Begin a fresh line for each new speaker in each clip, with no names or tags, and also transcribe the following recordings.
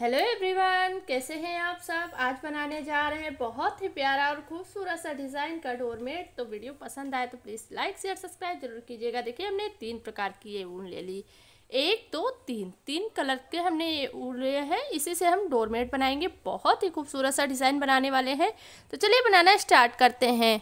hello everyone कैसे हैं आप सब आज बनाने जा रहे हैं बहुत ही प्यारा और खूबसूरत सा डिज़ाइन का डोरमेट तो वीडियो पसंद आए तो प्लीज़ लाइक शेयर सब्सक्राइब जरूर कीजिएगा देखिए हमने तीन प्रकार की ये ऊन ले ली एक दो तीन तीन कलर के हमने ये ऊन लिए हैं इसी से हम डोरमेट बनाएंगे बहुत ही खूबसूरत सा डिज़ाइन बनाने वाले हैं तो चलिए बनाना स्टार्ट करते हैं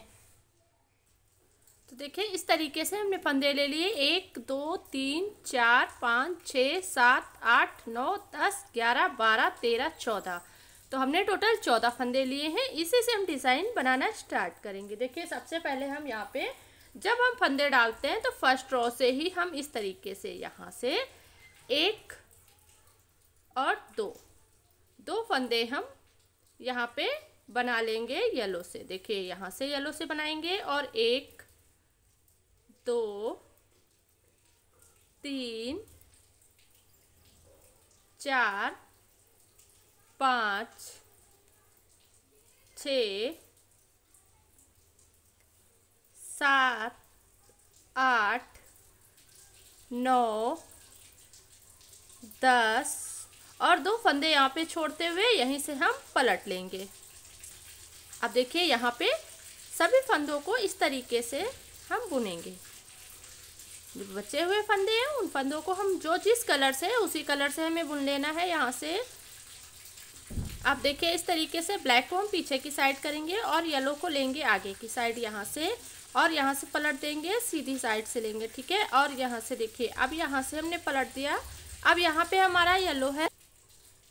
देखें इस तरीके से हमने फंदे ले लिए एक दो तीन चार पाँच छः सात आठ नौ दस ग्यारह बारह तेरह चौदह तो हमने टोटल चौदह फंदे लिए हैं इसी से हम डिज़ाइन बनाना स्टार्ट करेंगे देखिए सबसे पहले हम यहाँ पे जब हम फंदे डालते हैं तो फर्स्ट रॉ से ही हम इस तरीके से यहाँ से एक और दो दो फंदे हम यहाँ पे बना लेंगे येलो से देखिए यहाँ से येलो से बनाएंगे और एक दो तीन चार पाँच छ सात आठ नौ दस और दो फंदे यहाँ पे छोड़ते हुए यहीं से हम पलट लेंगे अब देखिए यहाँ पे सभी फंदों को इस तरीके से हम बुनेंगे जो बचे हुए फंदे हैं उन फंदों को हम जो जिस कलर से उसी कलर से हमें बुन लेना है यहाँ से आप देखिए इस तरीके से ब्लैक को हम पीछे की साइड करेंगे और येलो को लेंगे आगे की साइड यहाँ से और यहाँ से पलट देंगे सीधी साइड से लेंगे ठीक है और यहाँ से देखिए अब यहाँ से हमने पलट दिया अब यहाँ पे हमारा येलो है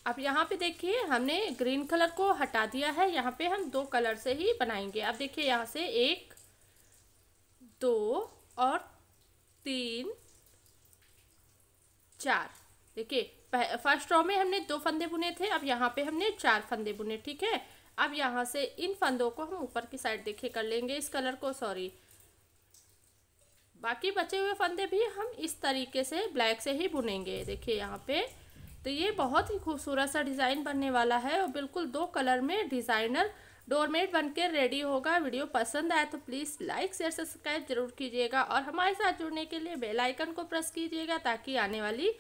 अब यहाँ पे देखिए हमने ग्रीन कलर को हटा दिया है यहाँ पे हम दो कलर से ही बनाएंगे अब देखिए यहाँ से एक दो तीन चार देखिए फर्स्ट रॉ में हमने दो फंदे बुने थे अब यहाँ पे हमने चार फंदे बुने ठीक है अब यहाँ से इन फंदों को हम ऊपर की साइड देखे कर लेंगे इस कलर को सॉरी बाकी बचे हुए फंदे भी हम इस तरीके से ब्लैक से ही बुनेंगे देखिए यहाँ पे तो ये बहुत ही खूबसूरत सा डिज़ाइन बनने वाला है और बिल्कुल दो कलर में डिज़ाइनर डोरमेट बनकर रेडी होगा वीडियो पसंद आए तो प्लीज़ लाइक शेयर सब्सक्राइब जरूर कीजिएगा और हमारे साथ जुड़ने के लिए बेल आइकन को प्रेस कीजिएगा ताकि आने वाली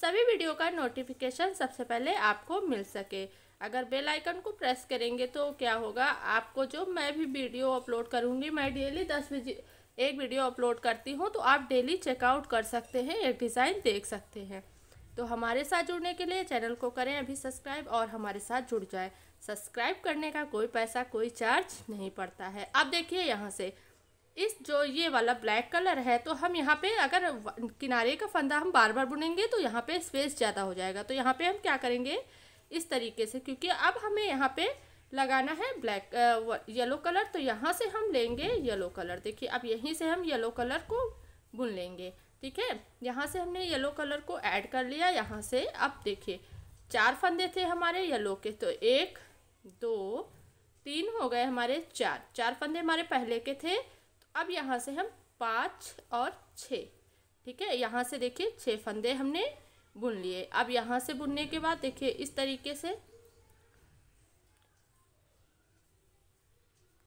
सभी वीडियो का नोटिफिकेशन सबसे पहले आपको मिल सके अगर बेल आइकन को प्रेस करेंगे तो क्या होगा आपको जो मैं भी वीडियो अपलोड करूँगी मैं डेली दस एक वीडियो अपलोड करती हूँ तो आप डेली चेकआउट कर सकते हैं एक डिज़ाइन देख सकते हैं तो हमारे साथ जुड़ने के लिए चैनल को करें अभी सब्सक्राइब और हमारे साथ जुड़ जाए सब्सक्राइब करने का कोई पैसा कोई चार्ज नहीं पड़ता है अब देखिए यहाँ से इस जो ये वाला ब्लैक कलर है तो हम यहाँ पे अगर किनारे का फंदा हम बार बार बुनेंगे तो यहाँ पे स्पेस ज़्यादा हो जाएगा तो यहाँ पे हम क्या करेंगे इस तरीके से क्योंकि अब हमें यहाँ पे लगाना है ब्लैक येलो कलर तो यहाँ से हम लेंगे येलो कलर देखिए अब यहीं से हम येलो कलर को बुन लेंगे ठीक है यहाँ से हमने येलो कलर को ऐड कर लिया यहाँ से अब देखिए चार फंदे थे हमारे येलो के तो एक दो तीन हो गए हमारे चार चार फंदे हमारे पहले के थे तो अब यहाँ से हम पाँच और छः ठीक है यहाँ से देखिए छः फंदे हमने बुन लिए अब यहाँ से बुनने के बाद देखिए इस तरीके से